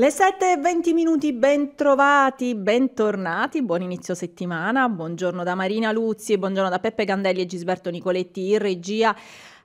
Le 7 e 20 minuti, bentrovati, bentornati, buon inizio settimana, buongiorno da Marina Luzzi, buongiorno da Peppe Gandelli e Gisberto Nicoletti in regia.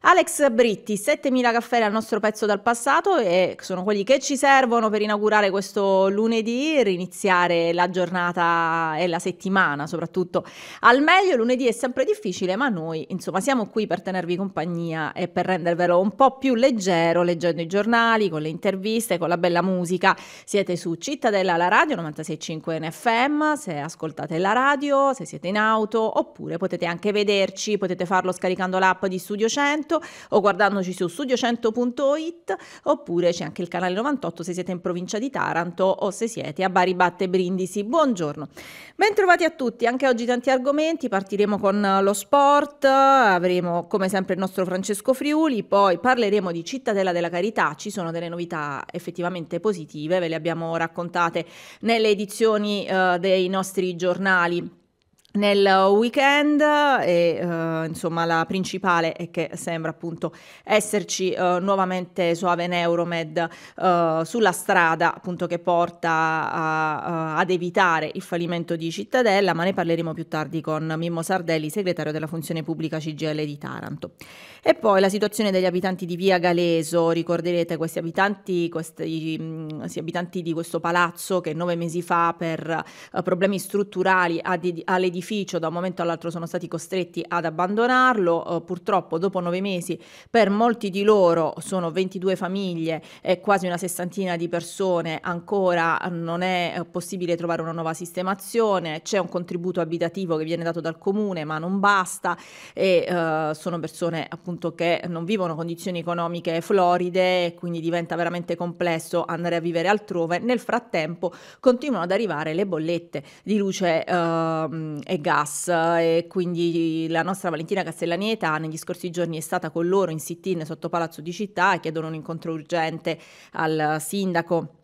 Alex Britti, 7000 caffè al nostro pezzo dal passato e sono quelli che ci servono per inaugurare questo lunedì, riniziare la giornata e la settimana soprattutto al meglio. Lunedì è sempre difficile, ma noi insomma siamo qui per tenervi compagnia e per rendervelo un po' più leggero leggendo i giornali, con le interviste, con la bella musica. Siete su Cittadella la radio 965 NFM, se ascoltate la radio, se siete in auto, oppure potete anche vederci, potete farlo scaricando l'app di Studio 100 sito o guardandoci su studio100.it oppure c'è anche il canale 98 se siete in provincia di Taranto o se siete a Bari Batte Brindisi. Buongiorno. Bentrovati a tutti, anche oggi tanti argomenti, partiremo con lo sport, avremo come sempre il nostro Francesco Friuli, poi parleremo di Cittadella della Carità, ci sono delle novità effettivamente positive, ve le abbiamo raccontate nelle edizioni eh, dei nostri giornali nel weekend e uh, insomma la principale è che sembra appunto esserci uh, nuovamente Soave Neuromed uh, eh, sulla strada appunto che porta a, ad evitare il fallimento di Cittadella ma ne parleremo più tardi con Mimmo Sardelli segretario della funzione pubblica CGL di Taranto e poi la situazione degli abitanti di via Galeso ricorderete questi abitanti, questi, mh, abitanti di questo palazzo che nove mesi fa per problemi strutturali ha, de- ha edificio, da un momento all'altro sono stati costretti ad abbandonarlo, eh, purtroppo dopo nove mesi per molti di loro sono 22 famiglie e quasi una sessantina di persone, ancora non è eh, possibile trovare una nuova sistemazione, c'è un contributo abitativo che viene dato dal comune ma non basta e eh, sono persone appunto che non vivono condizioni economiche floride e quindi diventa veramente complesso andare a vivere altrove. Nel frattempo continuano ad arrivare le bollette di luce eh, e gas e quindi la nostra Valentina Castellanieta negli scorsi giorni è stata con loro in sit-in sotto Palazzo di Città e chiedono un incontro urgente al sindaco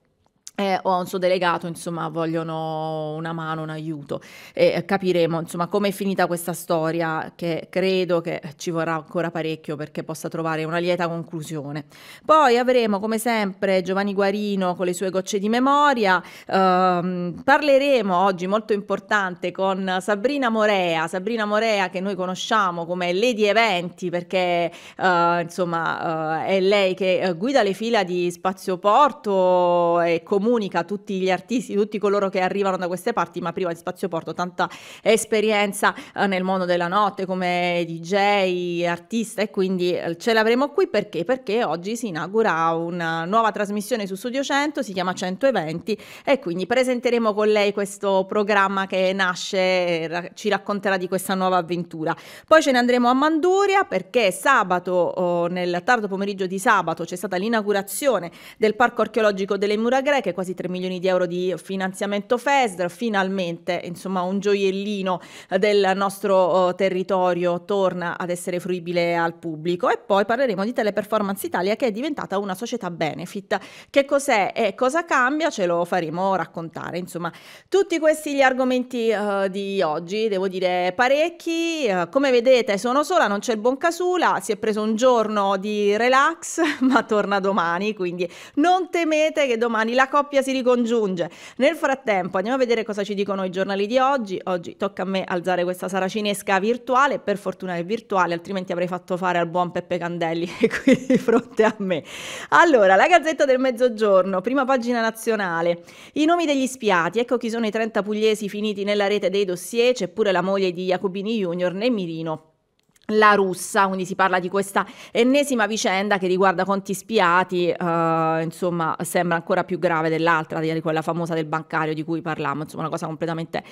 eh, o a un suo delegato, insomma, vogliono una mano, un aiuto. E eh, capiremo, insomma, come è finita questa storia, che credo che ci vorrà ancora parecchio perché possa trovare una lieta conclusione. Poi avremo, come sempre, Giovanni Guarino con le sue gocce di memoria. Ehm, parleremo oggi, molto importante, con Sabrina Morea. Sabrina Morea che noi conosciamo come Lady Eventi perché, eh, insomma, eh, è lei che eh, guida le fila di Spazio Porto e comunque comunica a tutti gli artisti, tutti coloro che arrivano da queste parti, ma prima di Spazio Porto tanta esperienza eh, nel mondo della notte come DJ, artista e quindi eh, ce l'avremo qui perché? Perché oggi si inaugura una nuova trasmissione su Studio 100, si chiama 120 e quindi presenteremo con lei questo programma che nasce, ci racconterà di questa nuova avventura. Poi ce ne andremo a Manduria perché sabato, oh, nel tardo pomeriggio di sabato, c'è stata l'inaugurazione del Parco Archeologico delle Mura Greche 7, quasi 3 milioni di euro di finanziamento FESR, finalmente insomma un gioiellino eh, del nostro oh, territorio torna ad essere fruibile al pubblico e poi parleremo di Teleperformance Italia che è diventata una società benefit. Che cos'è e cosa cambia ce lo faremo raccontare, insomma tutti questi gli argomenti uh, di oggi, devo dire parecchi, uh, come vedete sono sola, non c'è il buon Casula, si è preso un giorno di relax ma torna domani, quindi non temete che domani la cosa coppia si ricongiunge. Nel frattempo andiamo a vedere cosa ci dicono i giornali di oggi. Oggi tocca a me alzare questa saracinesca virtuale, per fortuna è virtuale, altrimenti avrei fatto fare al buon Peppe Candelli che qui di fronte a me. Allora, la Gazzetta del Mezzogiorno, prima pagina nazionale. I nomi degli spiati, ecco chi sono i 30 pugliesi finiti nella rete dei dossier, c'è pure la moglie di Jacobini Junior, nel mirino la russa, quindi si parla di questa ennesima vicenda che riguarda conti spiati, eh, insomma sembra ancora più grave dell'altra, di quella famosa del bancario di cui parlavamo, insomma una cosa completamente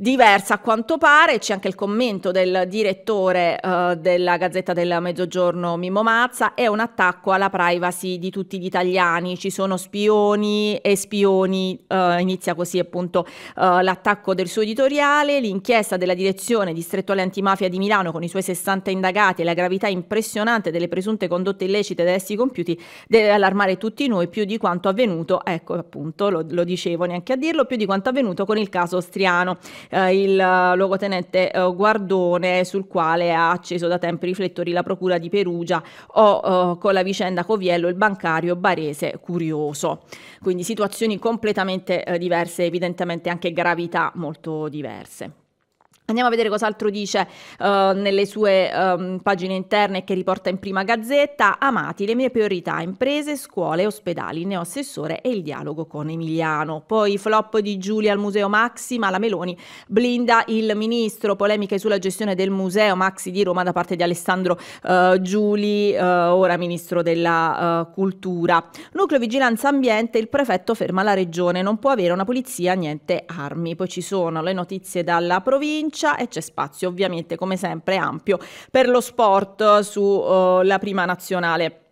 diversa a quanto pare, c'è anche il commento del direttore eh, della Gazzetta del Mezzogiorno Mimmo Mazza, è un attacco alla privacy di tutti gli italiani, ci sono spioni e spioni, eh, inizia così appunto eh, l'attacco del suo editoriale, l'inchiesta della direzione distrettuale antimafia di Milano con i suoi 60 indagati e la gravità impressionante delle presunte condotte illecite da essi compiuti deve allarmare tutti noi più di quanto avvenuto, ecco appunto lo, lo dicevo neanche a dirlo, più di quanto avvenuto con il caso Striano eh, il luogotenente eh, Guardone sul quale ha acceso da tempo i riflettori la Procura di Perugia o eh, con la vicenda Coviello il bancario barese curioso. Quindi situazioni completamente eh, diverse, evidentemente anche gravità molto diverse. Andiamo a vedere cos'altro dice uh, nelle sue um, pagine interne che riporta in prima gazzetta. Amati, le mie priorità, imprese, scuole, ospedali, neo assessore e il dialogo con Emiliano. Poi flop di Giulia al Museo Maxi, ma la Meloni blinda il ministro. Polemiche sulla gestione del Museo Maxi di Roma da parte di Alessandro uh, Giuli, uh, ora ministro della Cultura. Nucleo Vigilanza Ambiente, il prefetto ferma la regione, non può avere una polizia, niente armi. Poi ci sono le notizie dalla provincia calcia e c'è spazio ovviamente come sempre ampio per lo sport sulla eh, prima nazionale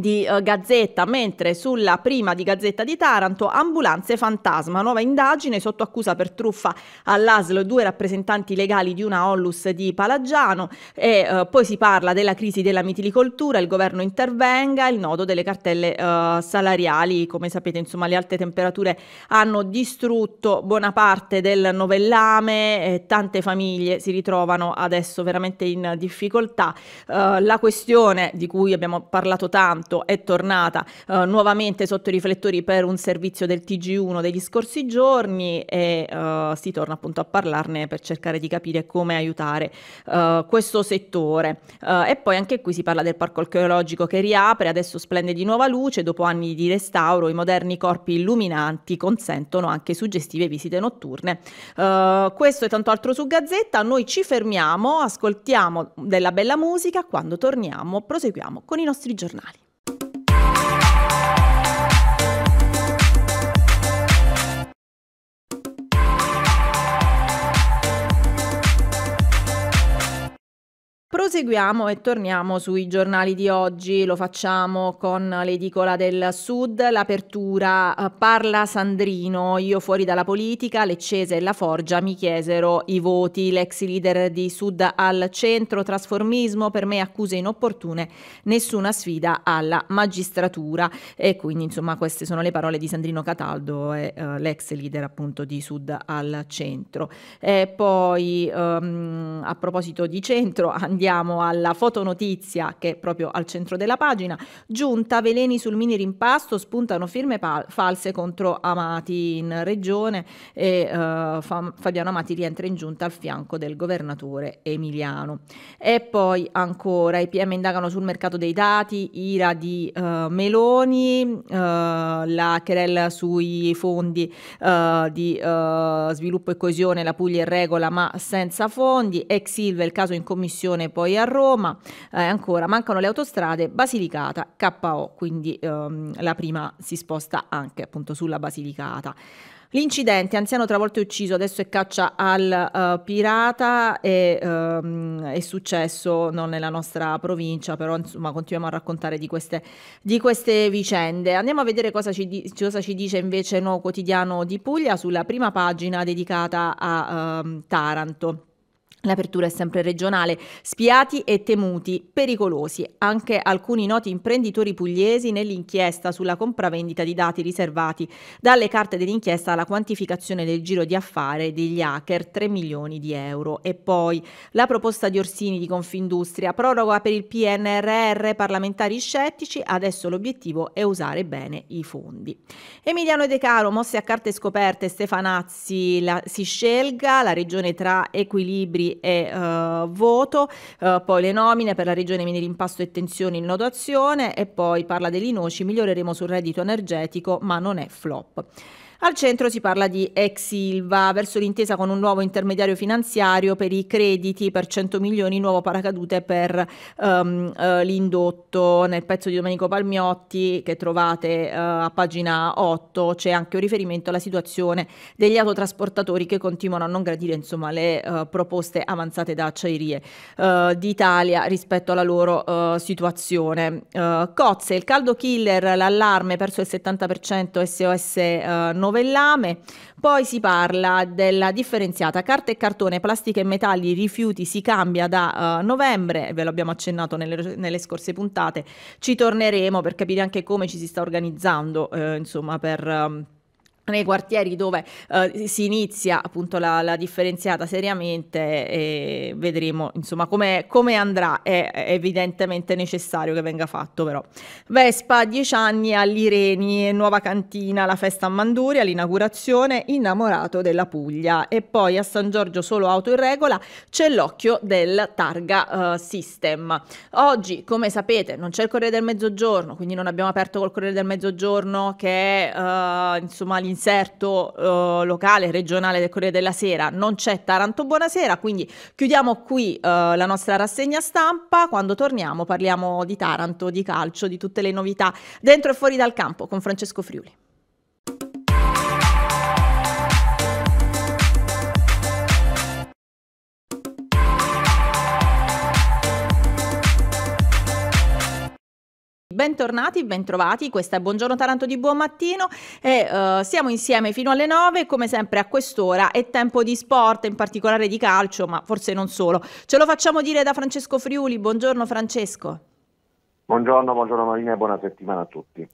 di eh, Gazzetta, mentre sulla prima di Gazzetta di Taranto, ambulanze fantasma, nuova indagine sotto accusa per truffa all'ASL, due rappresentanti legali di una Ollus di Palagiano e eh, poi si parla della crisi della mitilicoltura, il governo intervenga, il nodo delle cartelle eh, salariali, come sapete insomma le alte temperature hanno distrutto buona parte del novellame, tante famiglie si ritrovano adesso veramente in difficoltà, eh, la questione di cui abbiamo parlato tanto tanto è tornata eh, nuovamente sotto i riflettori per un servizio del TG1 degli scorsi giorni e eh, si torna appunto a parlarne per cercare di capire come aiutare eh, questo settore. Eh, e poi anche qui si parla del parco archeologico che riapre, adesso splende di nuova luce, dopo anni di restauro i moderni corpi illuminanti consentono anche suggestive visite notturne. Eh, questo e tanto altro su Gazzetta, noi ci fermiamo, ascoltiamo della bella musica, quando torniamo proseguiamo con i nostri giornali. Proseguiamo e torniamo sui giornali di oggi, lo facciamo con l'edicola del Sud, l'apertura eh, parla Sandrino, io fuori dalla politica, le Cese e La Forgia mi chiesero i voti, l'ex leader di Sud al centro, trasformismo, per me accuse inopportune, nessuna sfida alla magistratura e quindi insomma queste sono le parole di Sandrino Cataldo, eh, eh, l'ex leader appunto di Sud al centro. E poi ehm, a proposito di centro andiamo andiamo alla fotonotizia che è proprio al centro della pagina. Giunta, veleni sul mini rimpasto, spuntano firme false contro Amati in regione e uh, Fabiano Amati rientra in giunta al fianco del governatore Emiliano. E poi ancora i PM indagano sul mercato dei dati, ira di uh, Meloni, uh, la querella sui fondi di sviluppo e coesione, la Puglia in regola ma senza fondi, ex Silva il caso in commissione poi a Roma, eh, ancora mancano le autostrade Basilicata, KO, quindi ehm, la prima si sposta anche appunto sulla Basilicata. L'incidente, anziano travolto e ucciso, adesso è caccia al uh, pirata, e, um, è successo non nella nostra provincia, però insomma continuiamo a raccontare di queste, di queste vicende. Andiamo a vedere cosa ci, cosa ci dice invece il nuovo quotidiano di Puglia sulla prima pagina dedicata a um, Taranto. L'apertura è sempre regionale, spiati e temuti, pericolosi, anche alcuni noti imprenditori pugliesi nell'inchiesta sulla compravendita di dati riservati, dalle carte dell'inchiesta alla quantificazione del giro di affare degli hacker 3 milioni di euro. E poi la proposta di Orsini di Confindustria, proroga per il PNRR, parlamentari scettici, adesso l'obiettivo è usare bene i fondi. Emiliano De Caro, mosse a carte scoperte, Stefanazzi, la, si scelga, la regione tra equilibri e uh, Voto, uh, poi le nomine per la regione mini rimpasto e tensioni in nodo e poi parla dei noci, miglioreremo sul reddito energetico ma non è flop. Al centro si parla di ex Silva verso l'intesa con un nuovo intermediario finanziario per i crediti per 100 milioni, nuovo paracadute per um, uh, l'indotto. Nel pezzo di Domenico Palmiotti che trovate uh, a pagina 8 c'è anche un riferimento alla situazione degli autotrasportatori che continuano a non gradire insomma, le uh, proposte avanzate da acciaierie d'Italia rispetto alla loro situazione. Uh, Cozze, il caldo killer, l'allarme perso il 70% SOS 9 novellame. Poi si parla della differenziata carta e cartone, plastica e metalli, rifiuti si cambia da uh, novembre, ve lo abbiamo accennato nelle, nelle, scorse puntate, ci torneremo per capire anche come ci si sta organizzando, eh, insomma, per... Um, nei quartieri dove eh, si inizia appunto la, la differenziata seriamente vedremo insomma come, come andrà è, evidentemente necessario che venga fatto però Vespa 10 anni all'Ireni nuova cantina la festa a Manduria l'inaugurazione innamorato della Puglia e poi a San Giorgio solo auto in regola c'è l'occhio del targa uh, system oggi come sapete non c'è il Corriere del Mezzogiorno quindi non abbiamo aperto col Corriere del Mezzogiorno che è uh, insomma l'insieme inserto eh, locale, regionale del Corriere della Sera, non c'è Taranto Buonasera, quindi chiudiamo qui eh, la nostra rassegna stampa, quando torniamo parliamo di Taranto, di calcio, di tutte le novità dentro e fuori dal campo con Francesco Friuli. bentornati, bentrovati, questa è Buongiorno Taranto di Buon Mattino e uh, siamo insieme fino alle 9, come sempre a quest'ora è tempo di sport, in particolare di calcio, ma forse non solo. Ce lo facciamo dire da Francesco Friuli, buongiorno Francesco. Buongiorno, buongiorno Marina e buona settimana a tutti.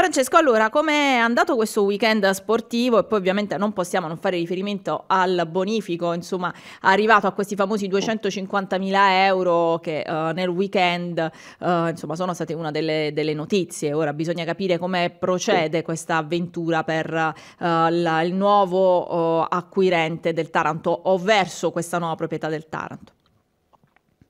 Francesco, allora, com'è andato questo weekend sportivo? E poi ovviamente non possiamo non fare riferimento al bonifico, insomma, arrivato a questi famosi 250.000 euro che uh, nel weekend, uh, insomma, sono state una delle, delle, notizie. Ora bisogna capire come procede questa avventura per uh, la, il nuovo acquirente del Taranto o verso questa nuova proprietà del Taranto.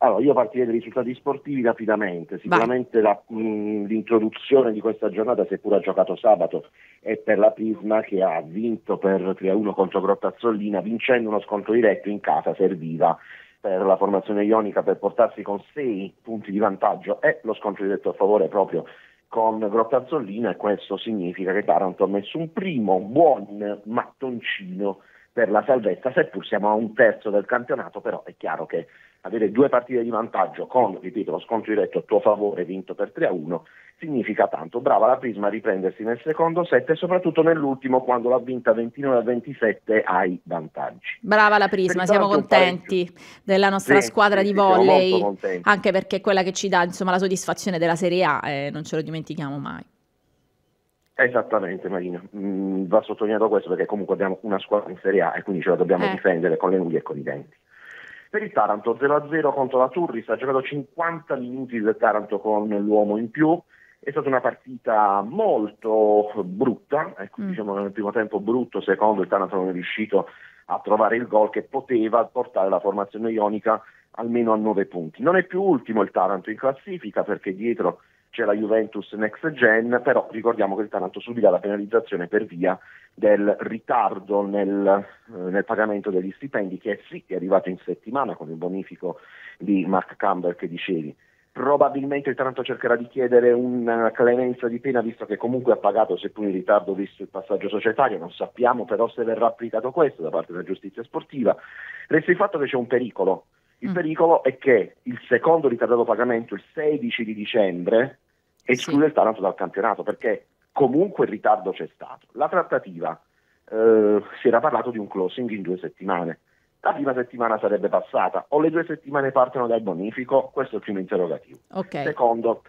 Allora, io partirei dai risultati sportivi rapidamente. Sicuramente la, mh, l'introduzione di questa giornata, seppur ha giocato sabato, è per la Prisma che ha vinto per 3-1 contro Grottazzollina, vincendo uno scontro diretto in casa, serviva per la formazione ionica per portarsi con 6 punti di vantaggio e lo scontro diretto a favore proprio con Grottazzollina e questo significa che Taranto ha messo un primo buon mattoncino per la salvezza, seppur siamo a un terzo del campionato, però è chiaro che avere due partite di vantaggio con, ripeto, lo scontro diretto a tuo favore vinto per 3 a 1, significa tanto. Brava la Prisma a riprendersi nel secondo set e soprattutto nell'ultimo quando l'ha vinta 29 a 27 ai vantaggi. Brava la Prisma, per siamo contenti della nostra sì, squadra sì, di volley, anche perché è quella che ci dà insomma, la soddisfazione della Serie A, eh, non ce lo dimentichiamo mai. Esattamente Marina, mm, va sottolineato questo perché comunque abbiamo una squadra in Serie A e quindi ce la dobbiamo eh. difendere con le unghie e con i denti. Per il Taranto 0-0 contro la Turris, ha giocato 50 minuti il Taranto con l'uomo in più, è stata una partita molto brutta, ecco, mm. diciamo nel primo tempo brutto, secondo il Taranto non è riuscito a trovare il gol che poteva portare la formazione ionica almeno a 9 punti. Non è più ultimo il Taranto in classifica perché dietro c'è la Juventus Next Gen, però ricordiamo che il Taranto subirà la penalizzazione per via del ritardo nel, eh, nel, pagamento degli stipendi che è sì è arrivato in settimana con il bonifico di Mark Campbell che dicevi. Probabilmente il Taranto cercherà di chiedere una clemenza di pena visto che comunque ha pagato seppur in ritardo visto il passaggio societario, non sappiamo però se verrà applicato questo da parte della giustizia sportiva. Resta il fatto che c'è un pericolo il mm. pericolo è che il secondo ritardato pagamento, il 16 di dicembre, esclude sì. il Taranto dal campionato perché comunque il ritardo c'è stato. La trattativa eh, si era parlato di un closing in due settimane. La prima settimana sarebbe passata, o le due settimane partono dal bonifico? Questo è il primo interrogativo. Okay. Secondo,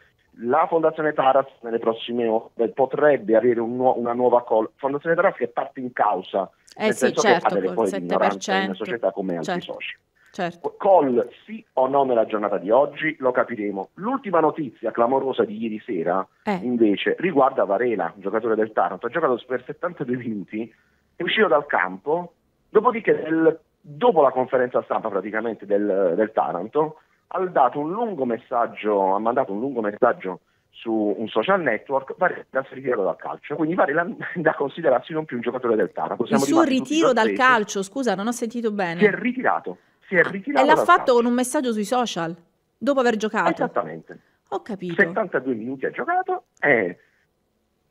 la Fondazione Taras nelle prossime ore potrebbe avere un nuo- una nuova call. Fondazione Taras che parte in causa, eh nel sì, senso certo, che ha delle poi di in società come certo. altri soci. Certo. Col sì o no nella giornata di oggi lo capiremo. L'ultima notizia clamorosa di ieri sera eh. invece riguarda Varela, giocatore del Taranto. Ha giocato per 72 minuti, è uscito dal campo, dopodiché del, dopo la conferenza stampa praticamente del, del Taranto ha, dato un lungo messaggio, ha mandato un lungo messaggio su un social network, Varela si è ritirato dal calcio. Quindi Varela da considerarsi non più un giocatore del Taranto. Siamo Il suo ritiro dal calcio, scusa, non ho sentito bene. Si è ritirato si è ritirato. E l'ha fatto con un messaggio sui social dopo aver giocato. Esattamente. Ho capito. 72 minuti ha giocato e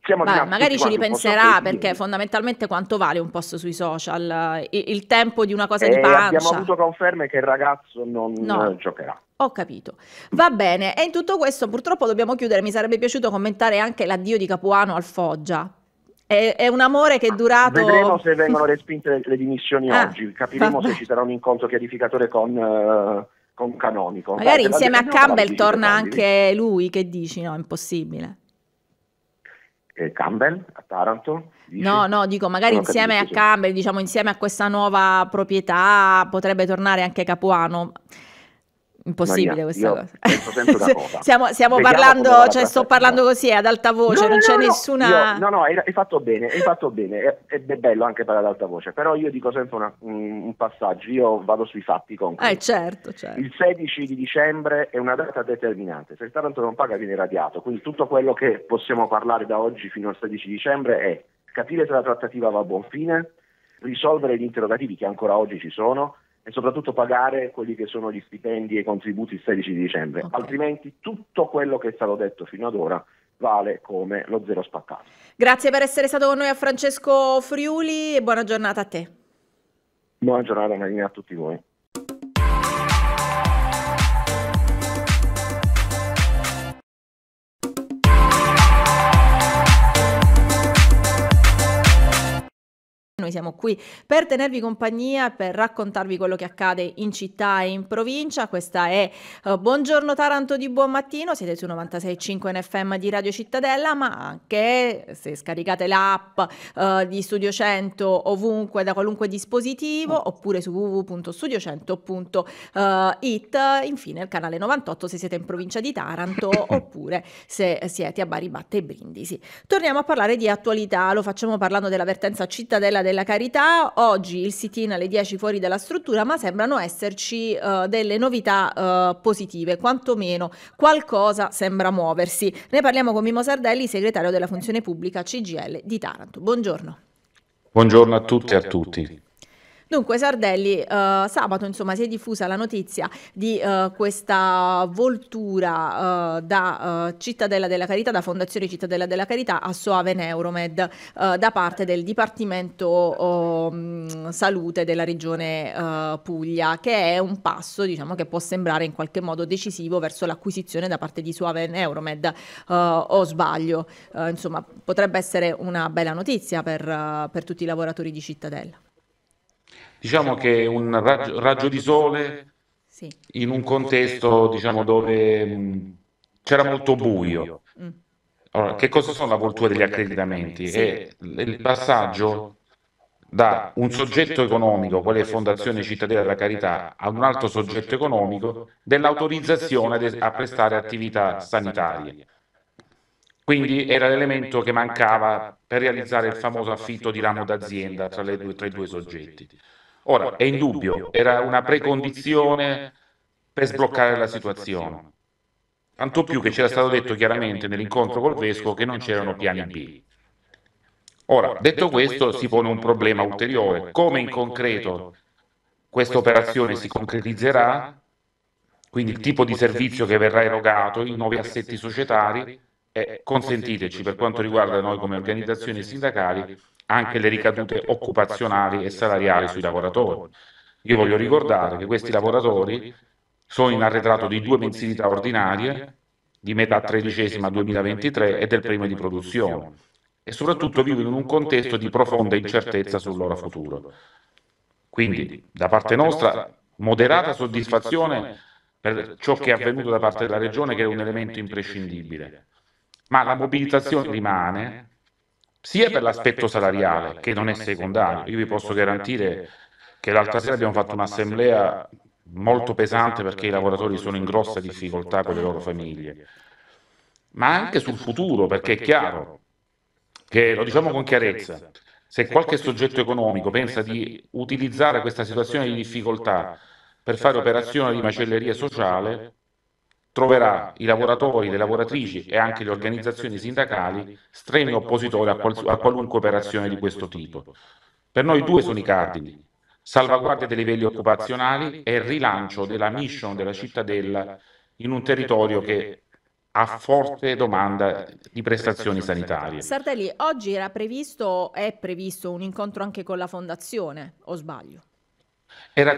siamo Vai, magari ci ripenserà perché fondamentalmente quanto vale un post sui social? Il, il tempo di una cosa e eh, di pancia. Abbiamo avuto conferme che il ragazzo non no. giocherà. Ho capito. Va bene, e in tutto questo purtroppo dobbiamo chiudere. Mi sarebbe piaciuto commentare anche l'addio di Capuano al Foggia, è, è, un amore che è durato... Vedremo se vengono respinte le, le dimissioni ah, oggi, capiremo se ci sarà un incontro chiarificatore con... Uh, con canonico. Magari Date, insieme a Campbell torna anche lui, che dici? No, è impossibile. Eh, Campbell a Taranto? Dici? No, no, dico magari non insieme capito, a Campbell, diciamo insieme a questa nuova proprietà potrebbe tornare anche Capuano. Impossibile Maria, questa cosa. stiamo, stiamo parlando, cioè sto parlando così ad alta voce, no, non no, c'è no, nessuna... Io, no, no, hai, fatto bene, hai fatto bene, è, è, bello anche parlare ad alta voce, però io dico sempre una, un passaggio, io vado sui fatti con Eh, certo, certo. Il 16 di dicembre è una data determinante, se il Taranto non paga viene radiato, quindi tutto quello che possiamo parlare da oggi fino al 16 dicembre è capire se la trattativa va a buon fine, risolvere gli interrogativi che ancora oggi ci sono, e soprattutto pagare quelli che sono gli stipendi e i contributi il 16 di dicembre, okay. altrimenti tutto quello che è stato detto fino ad ora vale come lo zero spaccato. Grazie per essere stato con noi a Francesco Friuli e buona giornata a te. Buona giornata Marina a tutti voi. noi siamo qui per tenervi compagnia, per raccontarvi quello che accade in città e in provincia. Questa è uh, Buongiorno Taranto di Buon Mattino, siete su 96.5 NFM di Radio Cittadella, ma anche se scaricate l'app uh, di Studio 100 ovunque da qualunque dispositivo, mm. oppure su www.studio100.it, eh, infine il canale 98 se siete in provincia di Taranto, oppure se siete a Bari Batte e Brindisi. Torniamo a parlare di attualità, lo facciamo parlando dell'avvertenza cittadella della della Carità, oggi il sit-in alle 10 fuori dalla struttura, ma sembrano esserci uh, delle novità uh, positive, quantomeno qualcosa sembra muoversi. Ne parliamo con Mimo Sardelli, segretario della funzione pubblica CGL di Taranto. Buongiorno. Buongiorno a tutti e a tutti. Dunque, Sardelli, eh, sabato insomma si è diffusa la notizia di eh, questa voltura eh, da eh, Cittadella della Carità, da Fondazione Cittadella della Carità a Soaven Euromed eh, da parte del Dipartimento oh, Salute della Regione eh, Puglia, che è un passo diciamo, che può sembrare in qualche modo decisivo verso l'acquisizione da parte di Soaven Euromed, o sbaglio. insomma, potrebbe essere una bella notizia per, per tutti i lavoratori di Cittadella. Diciamo, diciamo che un raggio, raggio di sole sì. in un contesto diciamo, dove c'era molto buio. Mm. Allora, che cosa sono la cultura degli accreditamenti? Sì. È il passaggio da un soggetto economico, quale Fondazione Cittadina della Carità, ad un altro soggetto economico dell'autorizzazione a prestare attività sanitarie. Quindi era l'elemento che mancava per realizzare il famoso affitto di ramo d'azienda tra, due, tra i due soggetti. Ora, è indubbio, era una precondizione per sbloccare la situazione. Tanto più che c'era stato detto chiaramente nell'incontro col Vescovo che non c'erano piani B. Ora, detto questo, si pone un problema ulteriore. Come in concreto questa operazione si concretizzerà, quindi il tipo di servizio che verrà erogato, i nuovi assetti societari, e consentiteci per quanto riguarda noi come organizzazioni sindacali anche le ricadute occupazionali e salariali sui lavoratori. Io voglio ricordare che questi lavoratori sono in arretrato di due mensilità ordinarie, di metà tredicesima 2023 e del primo di produzione, e soprattutto vivono in un contesto di profonda incertezza sul loro futuro. Quindi, da parte nostra, moderata soddisfazione per ciò che è avvenuto da parte della Regione, che è un elemento imprescindibile. Ma la mobilitazione rimane sia per l'aspetto salariale, che non è secondario. Io vi posso garantire che l'altra sera abbiamo fatto un'assemblea molto pesante perché i lavoratori sono in grossa difficoltà con le loro famiglie, ma anche sul futuro, perché è chiaro che, lo diciamo, diciamo con chiarezza, se qualche soggetto economico pensa di utilizzare questa situazione di difficoltà per fare operazioni di macelleria sociale, troverà i lavoratori, le lavoratrici e anche le organizzazioni sindacali stremi oppositori a, qual- a qualunque operazione di questo tipo. Per noi due sono i cardini, salvaguardia dei livelli occupazionali e rilancio della mission della cittadella in un territorio che a forte domanda di prestazioni sanitarie. Sardelli, oggi era previsto, è previsto un incontro anche con la Fondazione, o sbaglio?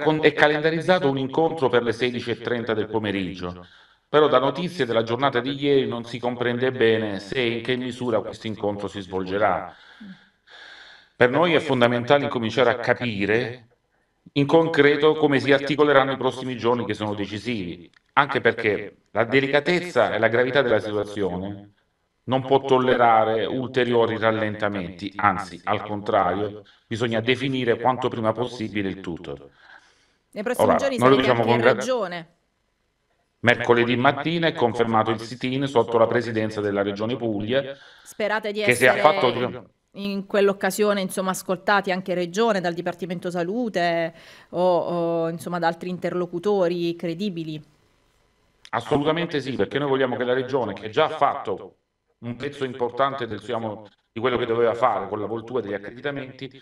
Con, è calendarizzato un incontro per le 16.30 del pomeriggio però da notizie della giornata di ieri non si comprende bene se e in che misura questo incontro si svolgerà. Per noi è fondamentale incominciare a capire in concreto come si articoleranno i prossimi giorni che sono decisivi, anche perché la delicatezza e la gravità della situazione non può tollerare ulteriori rallentamenti, anzi, al contrario, bisogna definire quanto prima possibile il tutto. Nei prossimi Ora, giorni sarete anche in ragione. Mercoledì mattina è confermato il sit-in sotto la presidenza della Regione Puglia. Sperate di essere fatto... Diciamo, in quell'occasione insomma, ascoltati anche Regione, dal Dipartimento Salute o, o insomma, da altri interlocutori credibili? Assolutamente sì, perché noi vogliamo che la Regione, che già ha fatto un pezzo importante del, diciamo, di quello che doveva fare con la voltura degli accreditamenti,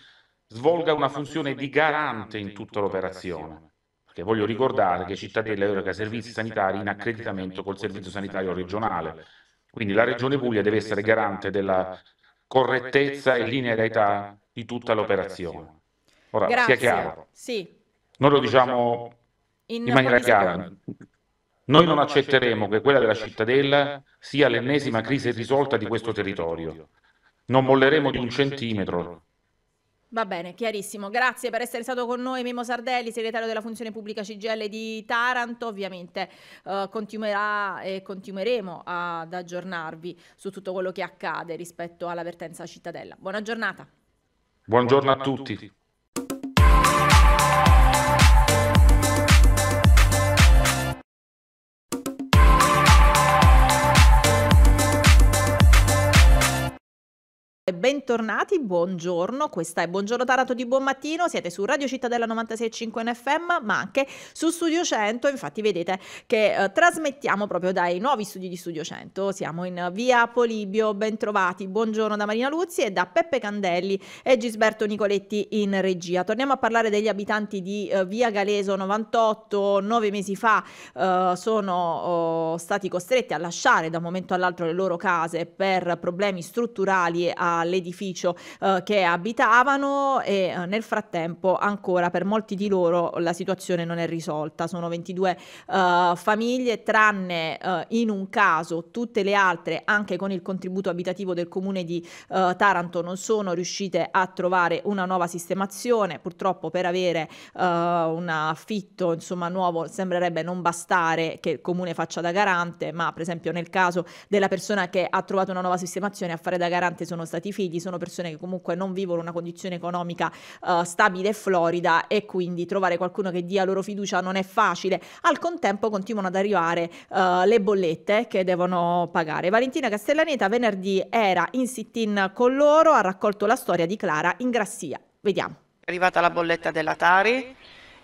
svolga una funzione di garante in tutta l'operazione perché voglio ricordare che Cittadella eroga servizi sanitari in accreditamento col servizio sanitario regionale. Quindi la Regione Puglia deve essere garante della correttezza e linearità di tutta l'operazione. Ora, Grazie. sia chiaro, sì. noi lo diciamo in, in maniera chiara, noi non accetteremo che quella della cittadella sia l'ennesima crisi irrisolta di questo territorio. Non molleremo di un centimetro Va bene, chiarissimo. Grazie per essere stato con noi Mimo Sardelli, segretario della funzione pubblica CGL di Taranto. Ovviamente eh, continuerà e continueremo ad aggiornarvi su tutto quello che accade rispetto all'avvertenza cittadella. Buona giornata. Buongiorno, Buongiorno a tutti. A tutti. bentornati, buongiorno, questa è Buongiorno Tarato di Buon Mattino, siete su Radio Cittadella 96.5 in FM ma anche su Studio 100, infatti vedete che eh, trasmettiamo proprio dai nuovi studi di Studio 100, siamo in via Polibio, bentrovati, buongiorno da Marina Luzzi e da Peppe Candelli e Gisberto Nicoletti in regia. Torniamo a parlare degli abitanti di eh, via Galeso 98, nove mesi fa eh, sono oh, stati costretti a lasciare da un momento all'altro le loro case per problemi strutturali al all'edificio eh, che abitavano e eh, nel frattempo ancora per molti di loro la situazione non è risolta. Sono 22 eh, famiglie, tranne eh, in un caso tutte le altre, anche con il contributo abitativo del comune di eh, Taranto, non sono riuscite a trovare una nuova sistemazione. Purtroppo per avere eh, un affitto insomma, nuovo sembrerebbe non bastare che il comune faccia da garante, ma per esempio nel caso della persona che ha trovato una nuova sistemazione a fare da garante sono stati figli figli sono persone che comunque non vivono una condizione economica uh, stabile e florida e quindi trovare qualcuno che dia loro fiducia non è facile. Al contempo continuano ad arrivare uh, le bollette che devono pagare. Valentina Castellaneta venerdì era in sit-in con loro, ha raccolto la storia di Clara in Grassia. Vediamo. È arrivata la bolletta della Tari.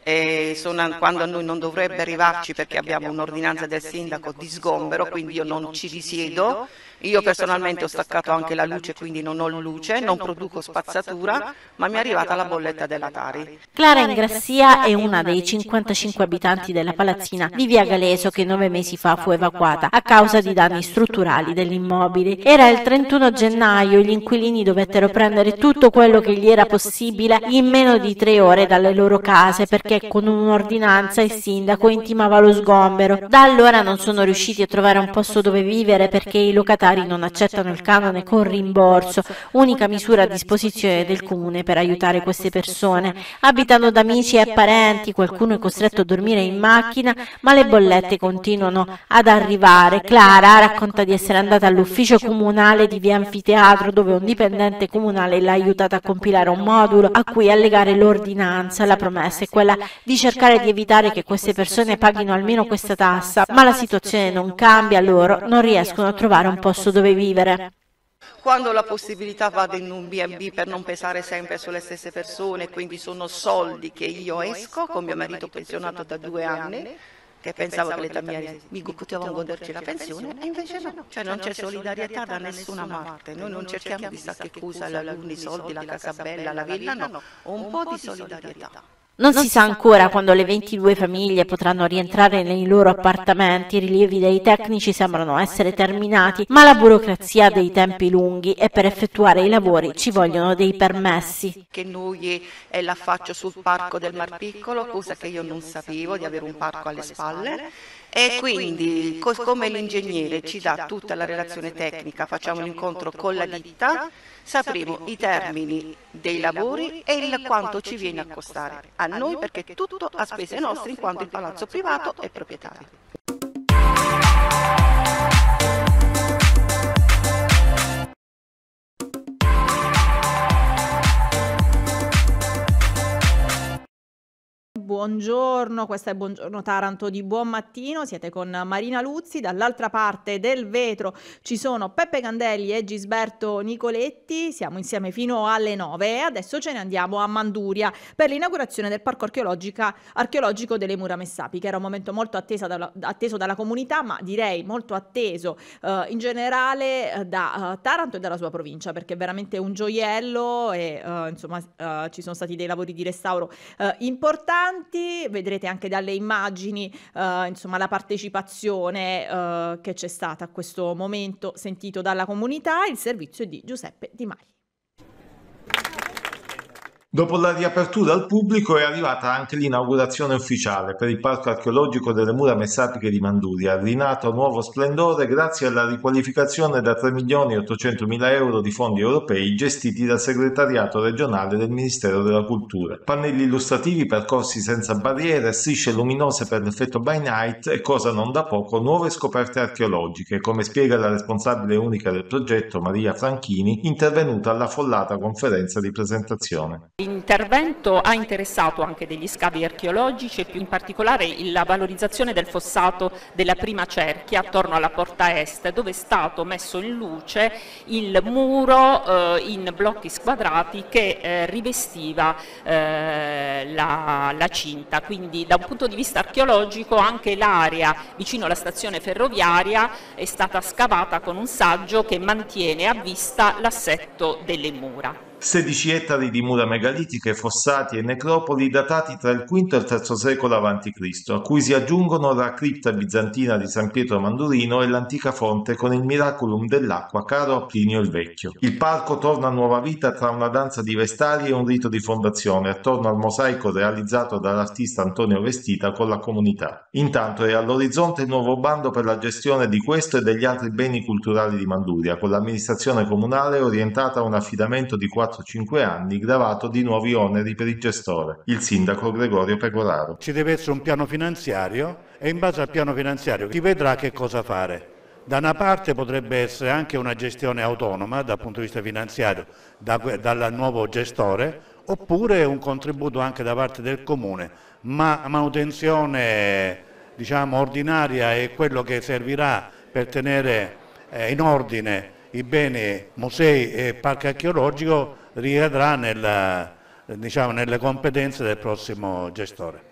E sono, quando a noi non dovrebbe arrivarci perché abbiamo un'ordinanza del sindaco di sgombero, quindi io non ci risiedo, io personalmente ho staccato anche la luce, quindi non ho luce, non produco spazzatura, ma mi è arrivata la bolletta della Tari. Clara Ingrassia è una dei 55 abitanti della palazzina di Via Galeso che nove mesi fa fu evacuata a causa di danni strutturali dell'immobile. Era il 31 gennaio e gli inquilini dovettero prendere tutto quello che gli era possibile in meno di tre ore dalle loro case perché con un'ordinanza il sindaco intimava lo sgombero. Da allora non sono riusciti a trovare un posto dove vivere perché i locatari proprietari non accettano il canone con rimborso, unica misura a disposizione del comune per aiutare queste persone. Abitano da amici e parenti, qualcuno è costretto a dormire in macchina, ma le bollette continuano ad arrivare. Clara racconta di essere andata all'ufficio comunale di via Anfiteatro dove un dipendente comunale l'ha aiutata a compilare un modulo a cui allegare l'ordinanza. La promessa è quella di cercare di evitare che queste persone paghino almeno questa tassa, ma la situazione non cambia, loro non riescono a trovare un posto posto dove vivere. Quando la possibilità vado in un B&B per non pesare sempre sulle stesse persone, quindi sono soldi che io esco con mio marito pensionato da due anni, che pensavo che l'età mia mi potevamo goderci la pensione, e invece no. Cioè non c'è cioè, solidarietà da nessuna parte. Noi non cerchiamo chissà che cosa, l'alunni, i soldi, la casa bella, la villa, no. Un po' di solidarietà. Non si sa ancora quando le 22 famiglie potranno rientrare nei loro appartamenti, i rilievi dei tecnici sembrano essere terminati, ma la burocrazia ha dei tempi lunghi e per effettuare i lavori ci vogliono dei permessi. Che noi la faccio sul parco del Mar Piccolo, cosa che io non sapevo di avere un parco alle spalle. E quindi, come l'ingegnere ci dà tutta la relazione tecnica, facciamo un incontro con la ditta, sapremo i termini dei lavori e il quanto ci viene a costare, a noi perché tutto a spese nostre in quanto il palazzo privato è proprietario. Buongiorno, questo è Buongiorno Taranto di buon mattino, siete con Marina Luzzi, dall'altra parte del vetro ci sono Peppe Candelli e Gisberto Nicoletti, siamo insieme fino alle 9 e adesso ce ne andiamo a Manduria per l'inaugurazione del parco archeologico delle Mura Messapi, che era un momento molto dalla, atteso dalla comunità, ma direi molto atteso eh, in generale eh, da uh, Taranto e dalla sua provincia, perché è veramente un gioiello e uh, insomma uh, ci sono stati dei lavori di restauro importanti importanti, vedrete anche dalle immagini uh, insomma, la partecipazione uh, che c'è stata a questo momento sentito dalla comunità, il servizio di Giuseppe Di Maio. Dopo la riapertura al pubblico è arrivata anche l'inaugurazione ufficiale per il Parco archeologico delle mura messapiche di Manduria, rinato a nuovo splendore grazie alla riqualificazione da 3.800.000 euro di fondi europei gestiti dal segretariato regionale del Ministero della Cultura. Pannelli illustrativi, percorsi senza barriere, strisce luminose per l'effetto by night e, cosa non da poco, nuove scoperte archeologiche, come spiega la responsabile unica del progetto Maria Franchini, intervenuta alla follata conferenza di presentazione intervento ha interessato anche degli scavi archeologici e più in particolare la valorizzazione del fossato della prima cerchia attorno alla porta est dove è stato messo in luce il muro eh, in blocchi squadrati che eh, rivestiva eh, la, la cinta. Quindi da un punto di vista archeologico anche l'area vicino alla stazione ferroviaria è stata scavata con un saggio che mantiene a vista l'assetto delle mura. 16 ettari di mura megalitiche, fossati e necropoli datati tra il V e il III secolo a.C., a cui si aggiungono la cripta bizantina di San Pietro Mandurino e l'antica fonte con il miraculum dell'acqua caro a Plinio il Vecchio. Il parco torna a nuova vita tra una danza di vestali e un rito di fondazione attorno al mosaico realizzato dall'artista Antonio Vestita con la comunità. Intanto è all'orizzonte il nuovo bando per la gestione di questo e degli altri beni culturali di Manduria, con l'amministrazione comunale orientata a un affidamento di quattro 4-5 anni, gravato di nuovi oneri per il gestore, il sindaco Gregorio Pecoraro. Ci deve essere un piano finanziario e in base al piano finanziario chi vedrà che cosa fare. Da una parte potrebbe essere anche una gestione autonoma dal punto di vista finanziario da, dal nuovo gestore oppure un contributo anche da parte del comune, ma manutenzione diciamo, ordinaria è quello che servirà per tenere eh, in ordine i beni musei e parco archeologico ricadrà nel, diciamo, nelle competenze del prossimo gestore.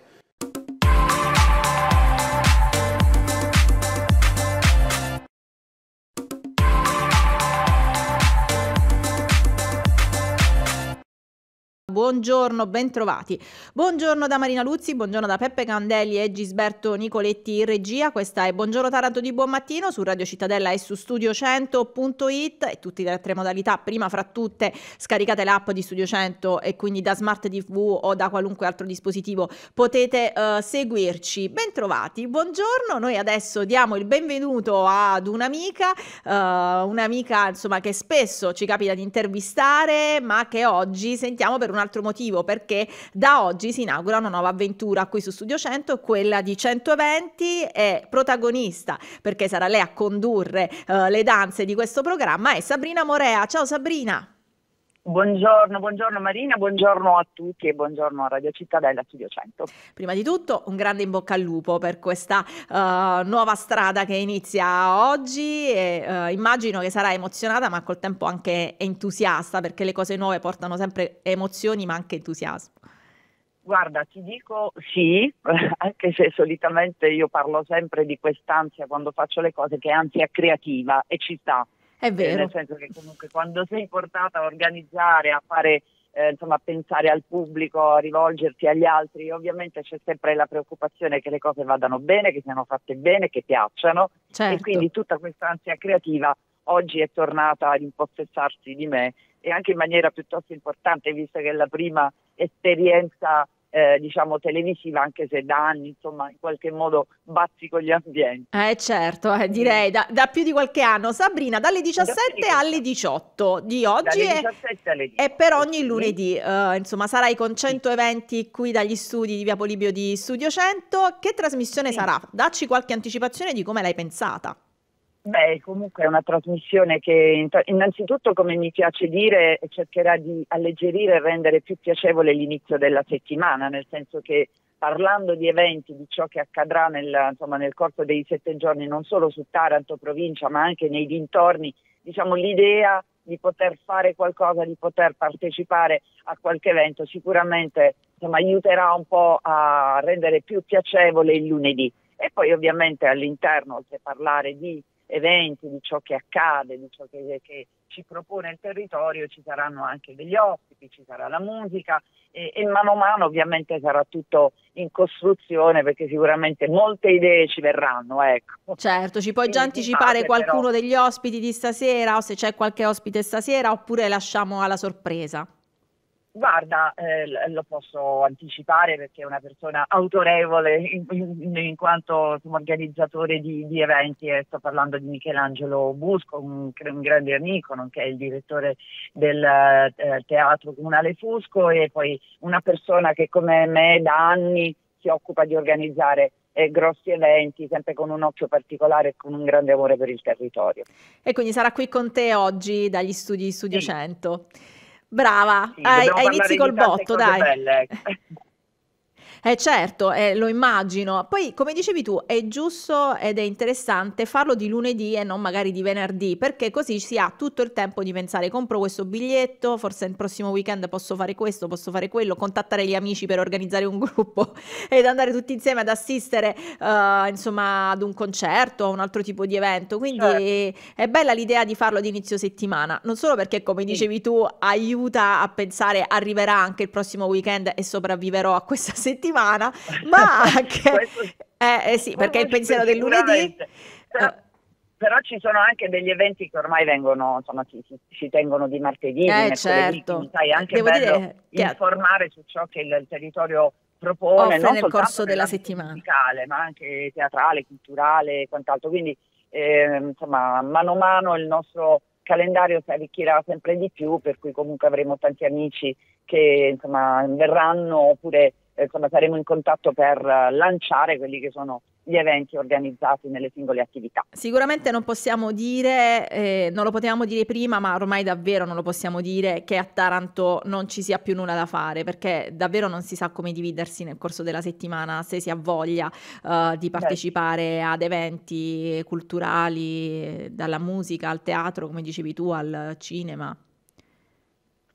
buongiorno, bentrovati. Buongiorno da Marina Luzzi, buongiorno da Peppe Candelli e Gisberto Nicoletti in regia. Questa è Buongiorno Taranto di Buon Mattino su Radio Cittadella e su studio100.it e tutte le altre modalità. Prima fra tutte scaricate l'app di Studio 100 e quindi da Smart TV o da qualunque altro dispositivo potete uh, seguirci. Bentrovati, buongiorno. Noi adesso diamo il benvenuto ad un'amica, uh, un'amica insomma che spesso ci capita di intervistare ma che oggi sentiamo per un altro altro motivo perché da oggi si inaugura una nuova avventura qui su Studio 100, quella di 120 e protagonista perché sarà lei a condurre uh, le danze di questo programma è Sabrina Morea. Ciao Sabrina! Buongiorno, buongiorno Marina, buongiorno a tutti e buongiorno a Radio Cittadella Studio 100. Prima di tutto un grande in bocca al lupo per questa uh, nuova strada che inizia oggi e, uh, immagino che sarà emozionata ma col tempo anche entusiasta perché le cose nuove portano sempre emozioni ma anche entusiasmo. Guarda, ti dico sì, anche se solitamente io parlo sempre di quest'ansia quando faccio le cose che è ansia creativa e ci sta è vero. Nel senso che comunque quando sei portata a organizzare, a fare eh, insomma, pensare al pubblico, a rivolgerti agli altri. Ovviamente c'è sempre la preoccupazione che le cose vadano bene, che siano fatte bene, che piacciono. certo. e quindi tutta questa ansia creativa oggi è tornata ad impossessarsi di me e anche in maniera piuttosto importante, visto che è la prima esperienza eh, diciamo televisiva, anche se da anni insomma in qualche modo bazzi con gli ambienti. Eh certo, eh, direi da, da, più di qualche anno. Sabrina, dalle 17 da alle 18 di oggi e, 18. e, per ogni lunedì, uh, insomma sarai con 100 sì. eventi qui dagli studi di Via Polibio di Studio 100. Che trasmissione sì. sarà? Dacci qualche anticipazione di come l'hai pensata. Beh, comunque è una trasmissione che innanzitutto, come mi piace dire, cercherà di alleggerire e rendere più piacevole l'inizio della settimana, nel senso che parlando di eventi, di ciò che accadrà nel, insomma, nel corso dei sette giorni, non solo su Taranto, provincia, ma anche nei dintorni, diciamo, l'idea di poter fare qualcosa, di poter partecipare a qualche evento, sicuramente insomma, aiuterà un po' a rendere più piacevole il lunedì. E poi ovviamente all'interno, oltre a parlare di eventi, di ciò che accade, di ciò che, che, ci propone il territorio, ci saranno anche degli ospiti, ci sarà la musica e, e mano a mano ovviamente sarà tutto in costruzione perché sicuramente molte idee ci verranno. Ecco. Certo, ci puoi Quindi già anticipare fate, qualcuno però... degli ospiti di stasera o se c'è qualche ospite stasera oppure lasciamo alla sorpresa. Guarda, eh, lo posso anticipare perché è una persona autorevole in, in, in quanto insomma, organizzatore di, di eventi e eh, sto parlando di Michelangelo Busco, un, un grande amico, nonché il direttore del eh, Teatro Comunale Fusco e poi una persona che come me da anni si occupa di organizzare eh, grossi eventi, sempre con un occhio particolare e con un grande amore per il territorio. E quindi sarà qui con te oggi dagli studi Studio sì. 100. Brava, sì, hai, inizi col botto, dai. Ecco. Eh certo, eh, lo immagino. Poi, come dicevi tu, è giusto ed è interessante farlo di lunedì e non magari di venerdì, perché così si ha tutto il tempo di pensare compro questo biglietto, forse il prossimo weekend posso fare questo, posso fare quello, contattare gli amici per organizzare un gruppo ed andare tutti insieme ad assistere uh, insomma ad un concerto o un altro tipo di evento. Quindi certo. è bella l'idea di farlo di inizio settimana, non solo perché come dicevi tu aiuta a pensare arriverà anche il prossimo weekend e sopravviverò a questa settimana settimana, ma anche... Eh, eh, sì, perché il pensiero del lunedì... Però, eh. però ci sono anche degli eventi che ormai vengono, insomma, ci, ci tengono di martedì, eh, di certo. sai, anche Devo bello dire, informare su ciò che il, il territorio propone, non nel corso della settimana. Musicale, ma anche teatrale, culturale e quant'altro. Quindi, eh, insomma, mano a mano il nostro calendario si arricchirà sempre di più, per cui comunque avremo tanti amici che, insomma, verranno oppure eh, insomma, saremo in contatto per eh, lanciare quelli che sono gli eventi organizzati nelle singole attività. Sicuramente non possiamo dire, eh, non lo potevamo dire prima, ma ormai davvero non lo possiamo dire che a Taranto non ci sia più nulla da fare, perché davvero non si sa come dividersi nel corso della settimana se si ha voglia uh, di certo. partecipare Beh. ad eventi culturali, eh, dalla musica al teatro, come dicevi tu, al cinema.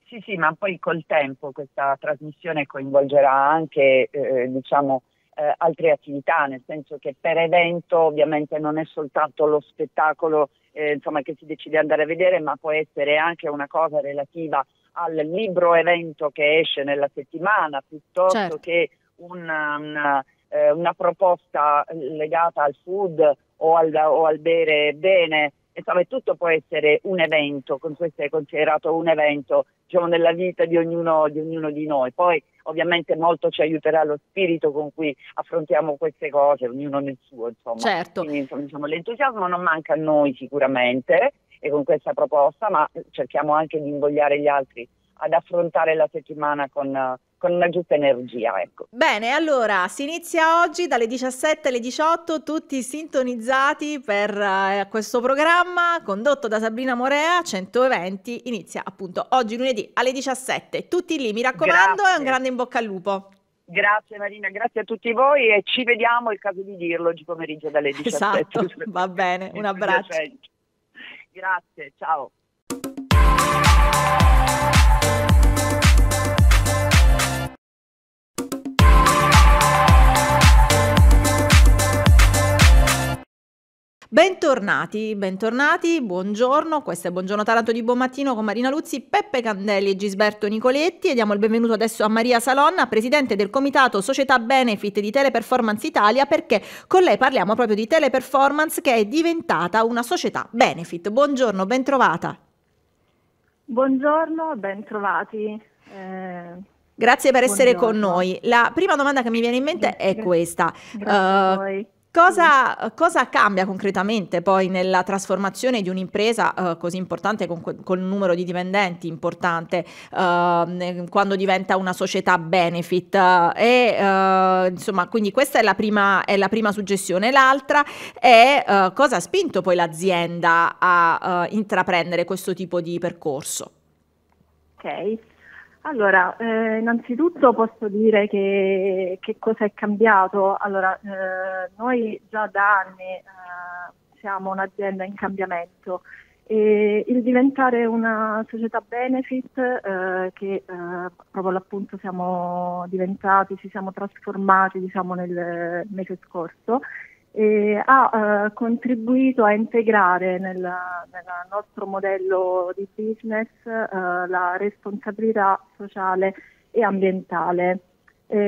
Sì, sì, ma poi col tempo questa trasmissione coinvolgerà anche eh, diciamo, eh, altre attività, nel senso che per evento ovviamente non è soltanto lo spettacolo eh, insomma, che si decide di andare a vedere, ma può essere anche una cosa relativa al libro evento che esce nella settimana, piuttosto certo. che una, una, eh, una proposta legata al food o al, o al bere bene insomma tutto può essere un evento, questo è considerato un evento diciamo, nella vita di ognuno, di ognuno di noi. Poi ovviamente molto ci aiuterà lo spirito con cui affrontiamo queste cose, ognuno nel suo, insomma. Certo. Quindi insomma, diciamo, l'entusiasmo non manca a noi sicuramente eh, e con questa proposta, ma cerchiamo anche di invogliare gli altri ad affrontare la settimana con con una giusta energia. Ecco. Bene, allora si inizia oggi dalle 17 alle 18, tutti sintonizzati per eh, questo programma condotto da Sabrina Morea, 120, inizia appunto oggi lunedì alle 17. Tutti lì, mi raccomando, grazie. e un grande in bocca al lupo. Grazie Marina, grazie a tutti voi e ci vediamo, è il caso di dirlo, oggi pomeriggio dalle 17. Esatto, va bene, un abbraccio. Grazie, ciao. Bentornati, bentornati, buongiorno, questo è Buongiorno Taranto di Buon Mattino con Marina Luzzi, Peppe Candelli e Gisberto Nicoletti e diamo il benvenuto adesso a Maria Salonna, presidente del comitato Società Benefit di Teleperformance Italia perché con lei parliamo proprio di Teleperformance che è diventata una società benefit. Buongiorno, bentrovata. Buongiorno, bentrovati. Eh... Grazie per essere Buongiorno. con noi. La prima domanda che mi viene in mente è questa. Grazie uh, Cosa, cosa, cambia concretamente poi nella trasformazione di un'impresa eh, così importante con, con, un numero di dipendenti importante eh, quando diventa una società benefit? Eh, e, eh, insomma, quindi questa è la prima, è la prima suggestione. L'altra è eh, cosa ha spinto poi l'azienda a eh, intraprendere questo tipo di percorso? Ok. Allora, eh, innanzitutto posso dire che, che, cosa è cambiato. Allora, eh, noi già da anni eh, siamo un'azienda in cambiamento e il diventare una società benefit eh, che eh, proprio l'appunto siamo diventati, ci siamo trasformati diciamo, nel mese scorso eh, ha eh, contribuito a integrare nel, nel, nostro modello di business eh, la responsabilità sociale e ambientale.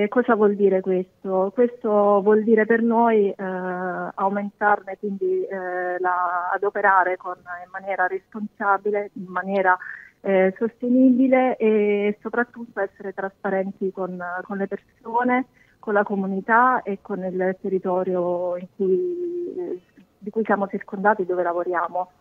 cosa vuol dire questo? Questo vuol dire per noi eh, aumentarne, quindi eh, la, adoperare con, in maniera responsabile, in maniera eh, sostenibile e soprattutto essere trasparenti con, con le persone, con la comunità e con il territorio cui, di cui siamo circondati, e dove lavoriamo.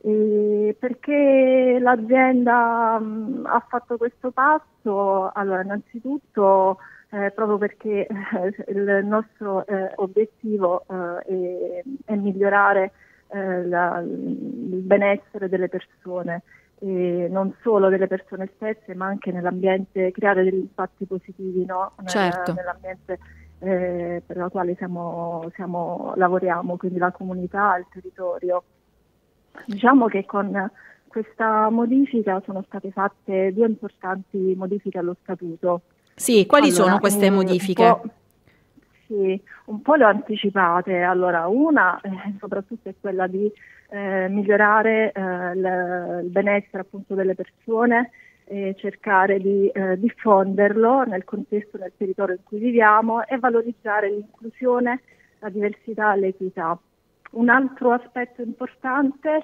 E perché l'azienda mh, mm, ha fatto questo passo? Allora, innanzitutto eh, proprio perché eh, il nostro eh, obiettivo eh, è, è, migliorare eh, la, il benessere delle persone eh, non solo delle persone stesse, ma anche nell'ambiente, creare degli impatti positivi no? Nel, certo. nell'ambiente eh, per la quale siamo, siamo, lavoriamo, quindi la comunità, il territorio. Diciamo che con questa modifica sono state fatte due importanti modifiche allo statuto. Sì, quali allora, sono queste modifiche? Un sì, un po' le ho anticipate. Allora, una eh, soprattutto è quella di eh, migliorare eh, l- il benessere appunto delle persone e cercare di eh, diffonderlo nel contesto del territorio in cui viviamo e valorizzare l'inclusione, la diversità e l'equità. Un altro aspetto importante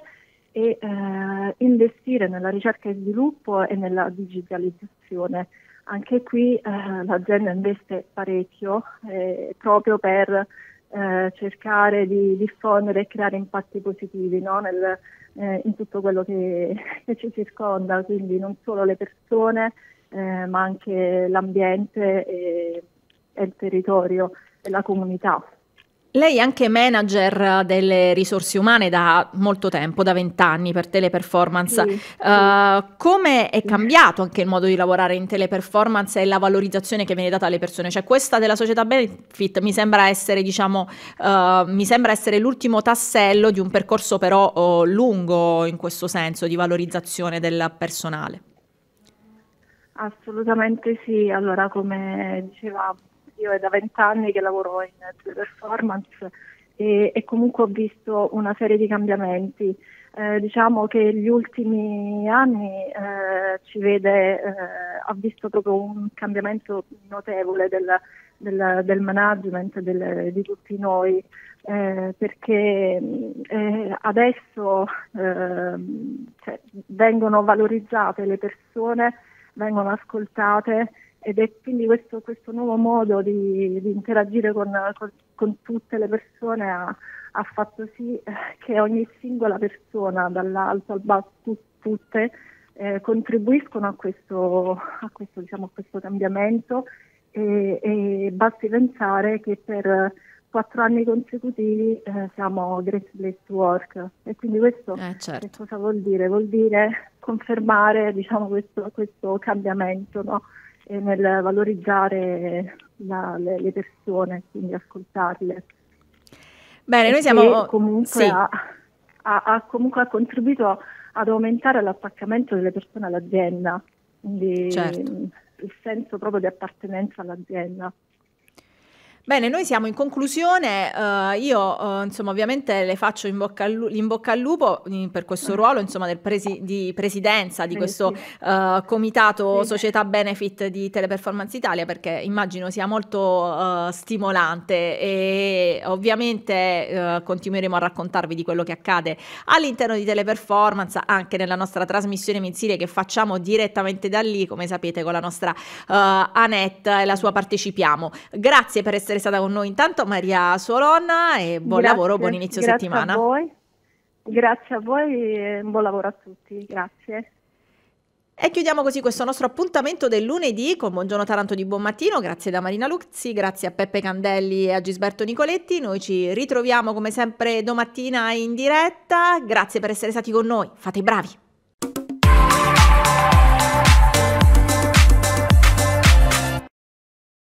è eh, investire nella ricerca e sviluppo e nella digitalizzazione. Anche qui eh, l'azienda investe parecchio eh, proprio per eh, cercare di diffondere e creare impatti positivi no? Nel, eh, in tutto quello che, che, ci circonda, quindi non solo le persone eh, ma anche l'ambiente e, e il territorio e la comunità. Lei è anche manager delle risorse umane da molto tempo, da vent'anni per teleperformance. Sì, sì. Eh, come è cambiato anche il modo di lavorare in teleperformance e la valorizzazione che viene data alle persone? Cioè questa della società benefit mi sembra essere, diciamo, uh, mi sembra essere l'ultimo tassello di un percorso però oh, lungo in questo senso di valorizzazione del personale. Assolutamente sì, allora come diceva io è da vent'anni che lavoro in performance e, e, comunque ho visto una serie di cambiamenti. Eh, diciamo che gli ultimi anni eh, ci vede, eh, ha visto proprio un cambiamento notevole del, del, del management del, di tutti noi, eh, perché eh, adesso ehm, cioè, vengono valorizzate le persone, vengono ascoltate ed è quindi questo, questo nuovo modo di, di interagire con, con, con, tutte le persone ha, ha, fatto sì eh, che ogni singola persona, dall'alto al basso, tu, tutte, eh, contribuiscono a questo, a questo, diciamo, a questo cambiamento e, e, basti pensare che per quattro anni consecutivi eh, siamo Great Place to Work e quindi questo eh, certo. cosa vuol dire? Vuol dire confermare diciamo, questo, questo cambiamento. No? e nel valorizzare la, le, le, persone, quindi ascoltarle. Bene, e noi siamo... Oh, comunque, sì. ha, ha, ha comunque ha contribuito ad aumentare l'attaccamento delle persone all'azienda, quindi certo. il senso proprio di appartenenza all'azienda. Bene, noi siamo in conclusione, uh, io uh, insomma ovviamente le faccio in bocca al, in bocca al lupo in, per questo ruolo insomma del presi di presidenza di eh questo uh, comitato società benefit di Teleperformance Italia perché immagino sia molto stimolante e ovviamente continueremo a raccontarvi di quello che accade all'interno di Teleperformance anche nella nostra trasmissione mensile che facciamo direttamente da lì come sapete con la nostra Annette e la sua partecipiamo. Grazie per essere stata con noi intanto Maria Solonna e buon grazie, lavoro, buon inizio grazie settimana. Grazie a voi, grazie a voi e buon lavoro a tutti, grazie. E chiudiamo così questo nostro appuntamento del lunedì con Buongiorno Taranto di Buon Mattino, grazie da Marina Luzzi, grazie a Peppe Candelli e a Gisberto Nicoletti, noi ci ritroviamo come sempre domattina in diretta, grazie per essere stati con noi, fate i bravi!